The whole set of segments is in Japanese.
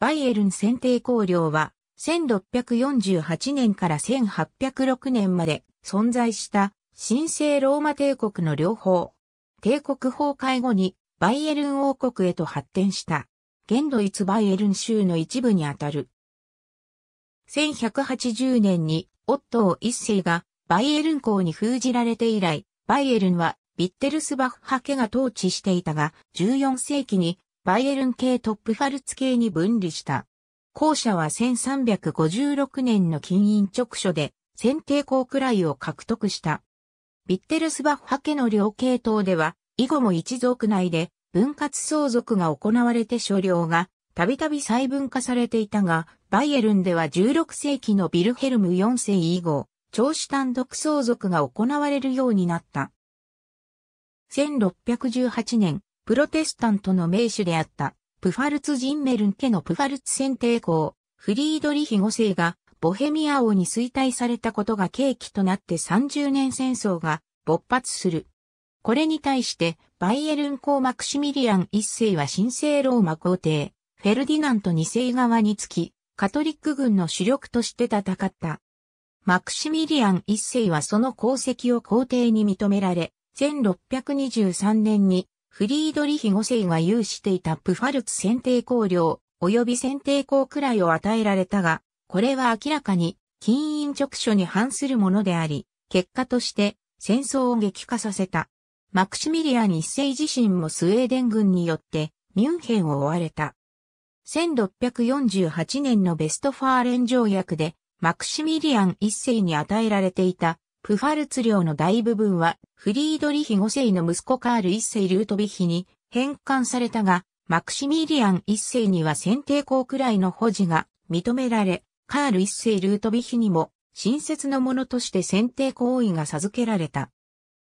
バイエルン選定公領は、1648年から1806年まで存在した神聖ローマ帝国の両方。帝国崩壊後にバイエルン王国へと発展した。現ドイツバイエルン州の一部にあたる。1180年にオットー一世がバイエルン公に封じられて以来、バイエルンはビッテルスバッハ家が統治していたが、14世紀にバイエルン系トップファルツ系に分離した。後者は1356年の金印直書で選定校くらいを獲得した。ビッテルスバッハ家の両系統では、以後も一族内で分割相続が行われて所領がたびたび細分化されていたが、バイエルンでは16世紀のビルヘルム4世以後、長子単独相続が行われるようになった。1618年、プロテスタントの名手であった、プファルツ・ジンメルン家のプファルツ選定校、フリードリヒ5世が、ボヘミア王に衰退されたことが契機となって30年戦争が勃発する。これに対して、バイエルン公マクシミリアン1世は神聖ローマ皇帝、フェルディナント2世側につき、カトリック軍の主力として戦った。マクシミリアン1世はその功績を皇帝に認められ、1623年にフリードリヒ5世が有していたプファルツ選定公領及び選定公くらいを与えられたが、これは明らかに金印直書に反するものであり、結果として戦争を激化させた。マクシミリアン一世自身もスウェーデン軍によってミュンヘンを追われた。1648年のベストファーレン条約でマクシミリアン一世に与えられていたプファルツ領の大部分はフリードリヒ5世の息子カール1世ルートビヒに返還されたが、マクシミリアン1世には選定校くらいの保持が認められ、カール1世ルートビヒにも親切のものとして選定行為が授けられた。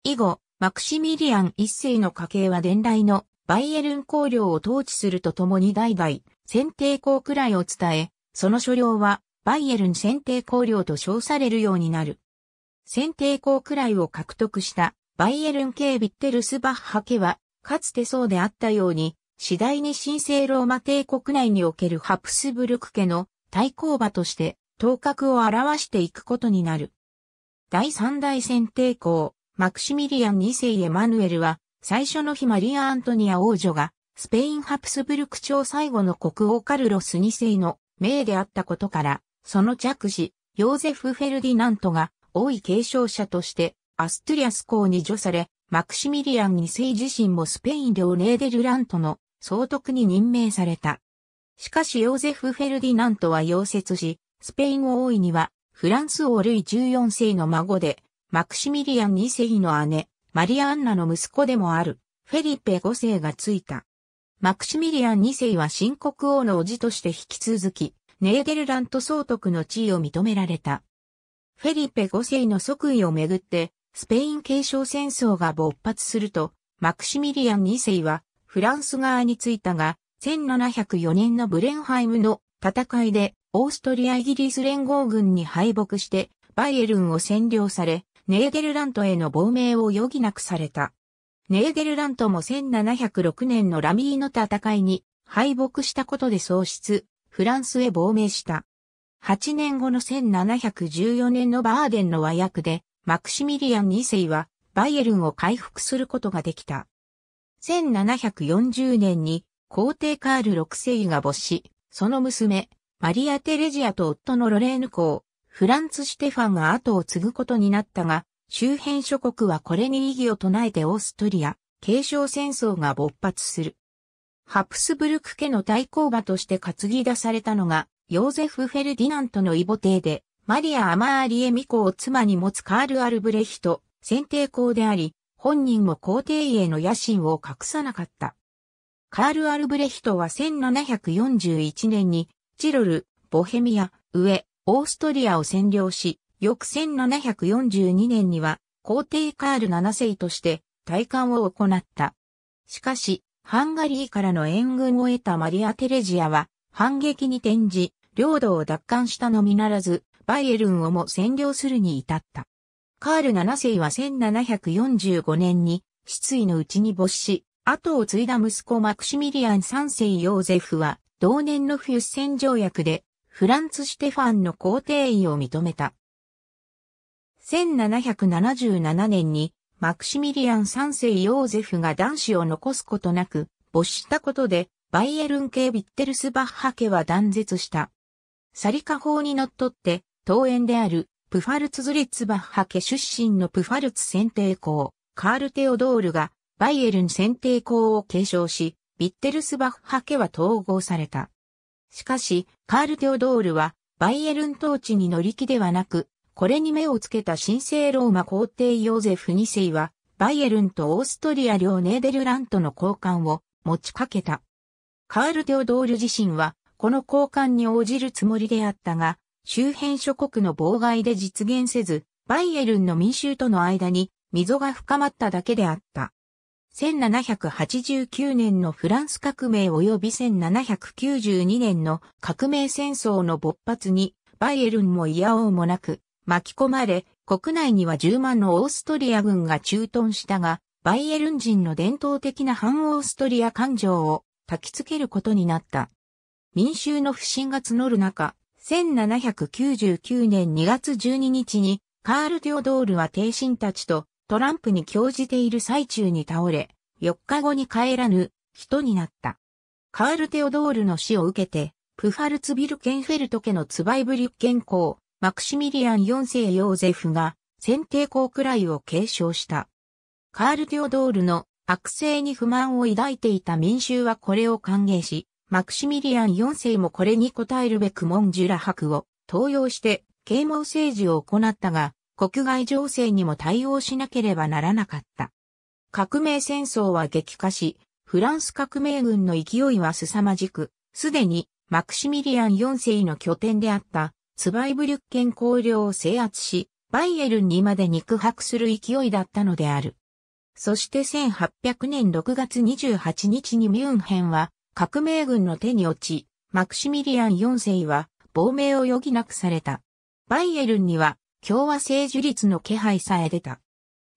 以後、マクシミリアン1世の家系は伝来のバイエルン公領を統治するとともに代々、選定校くらいを伝え、その所領はバイエルン選定公領と称されるようになる。選定校くらいを獲得したバイエルン系ヴィッテルスバッハ家は、かつてそうであったように、次第に神聖ローマ帝国内におけるハプスブルク家の対抗馬として頭角を表していくことになる。第三代選帝校、マクシミリアン2世エマヌエルは、最初の日マリア・アントニア王女が、スペインハプスブルク朝最後の国王カルロス2世の命であったことから、その着手、ヨーゼフ・フェルディナントが、王位継承者として、アストゥリアス公に除され、マクシミリアン2世自身もスペイン領ネーデルラントの総督に任命された。しかしヨーゼフ・フェルディナントは溶接し、スペイン王位には、フランス王ルイ14世の孫で、マクシミリアン2世の姉、マリアンナの息子でもある、フェリペ5世がついた。マクシミリアン2世は新国王の叔父として引き続き、ネーデルラント総督の地位を認められた。フェリペ5世の即位をめぐって、スペイン継承戦争が勃発すると、マクシミリアン2世はフランス側についたが、1704年のブレンハイムの戦いで、オーストリア・イギリス連合軍に敗北して、バイエルンを占領され、ネーデルラントへの亡命を余儀なくされた。ネーデルラントも1706年のラミーの戦いに敗北したことで喪失、フランスへ亡命した。8年後の1714年のバーデンの和訳で、マクシミリアン2世は、バイエルンを回復することができた。1740年に、皇帝カール6世が没し、その娘、マリア・テレジアと夫のロレーヌ公、フランツ・シテファンが後を継ぐことになったが、周辺諸国はこれに異議を唱えてオーストリア、継承戦争が勃発する。ハプスブルク家の対抗馬として担ぎ出されたのが、ヨーゼフ・フェルディナントの異母帝で、マリア・アマーリエ・ミコを妻に持つカール・アルブレヒト、選定校であり、本人も皇帝への野心を隠さなかった。カール・アルブレヒトは1741年に、チロル、ボヘミア、上、オーストリアを占領し、翌1742年には、皇帝カール7世として、退冠を行った。しかし、ハンガリーからの援軍を得たマリア・テレジアは、反撃に転じ、領土を奪還したのみならず、バイエルンをも占領するに至った。カール7世は1745年に失意のうちに没し、後を継いだ息子マクシミリアン3世ヨーゼフは、同年のフュッセン条約で、フランツ・シテファンの皇帝位を認めた。1777年に、マクシミリアン3世ヨーゼフが男子を残すことなく、没したことで、バイエルン系ビッテルスバッハ家は断絶した。サリカ法にのっとって、当園である、プファルツ・ズリッツバッハ家出身のプファルツ選定校、カール・テオドールが、バイエルン選定校を継承し、ビッテルスバッハ家は統合された。しかし、カール・テオドールは、バイエルン統治に乗り気ではなく、これに目をつけた神聖ローマ皇帝ヨーゼフ2世は、バイエルンとオーストリア領ネーデルラントの交換を持ちかけた。カール・テオドール自身は、この交換に応じるつもりであったが、周辺諸国の妨害で実現せず、バイエルンの民衆との間に溝が深まっただけであった。1789年のフランス革命及び1792年の革命戦争の勃発に、バイエルンも嫌おうもなく、巻き込まれ、国内には10万のオーストリア軍が駐屯したが、バイエルン人の伝統的な反オーストリア感情を焚きつけることになった。民衆の不信が募る中、1799年2月12日に、カール・テオドールは帝臣たちとトランプに興じている最中に倒れ、4日後に帰らぬ人になった。カール・テオドールの死を受けて、プファルツビルケンフェルト家のツバイブリュッケン公、マクシミリアン4世ヨーゼフが、先帝公くらいを継承した。カール・テオドールの悪性に不満を抱いていた民衆はこれを歓迎し、マクシミリアン4世もこれに応えるべくモンジュラ博を登用して啓蒙政治を行ったが、国外情勢にも対応しなければならなかった。革命戦争は激化し、フランス革命軍の勢いは凄まじく、すでにマクシミリアン4世の拠点であったツバイブリュッケン公領を制圧し、バイエルンにまで肉薄する勢いだったのである。そして1800年6月28日にミュンヘンは革命軍の手に落ち、マクシミリアン4世は亡命を余儀なくされた。バイエルンには共和政治立の気配さえ出た。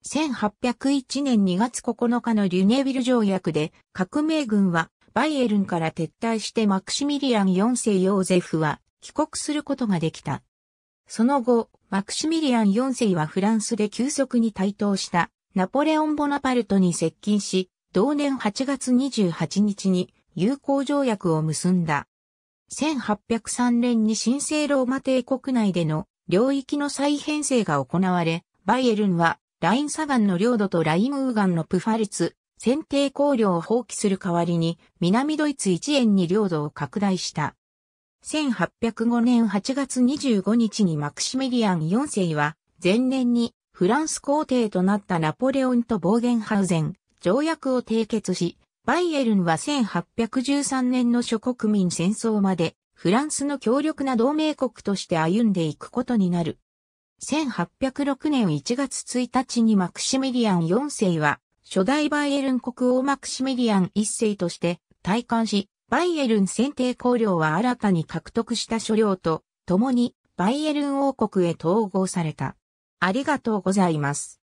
1801年2月9日のリュネビル条約で革命軍はバイエルンから撤退してマクシミリアン4世ヨーゼフは帰国することができた。その後、マクシミリアン4世はフランスで急速に台頭したナポレオン・ボナパルトに接近し、同年8月28日に友好条約を結んだ。1803年に新生ローマ帝国内での領域の再編成が行われ、バイエルンはライン砂岩の領土とラインウーガンのプファルツ、選定工領を放棄する代わりに南ドイツ一円に領土を拡大した。1805年8月25日にマクシメリアン4世は前年にフランス皇帝となったナポレオンとボーゲンハウゼン条約を締結し、バイエルンは1813年の諸国民戦争までフランスの強力な同盟国として歩んでいくことになる。1806年1月1日にマクシミリアン4世は初代バイエルン国王マクシミリアン1世として退官し、バイエルン選定公領は新たに獲得した諸領と共にバイエルン王国へ統合された。ありがとうございます。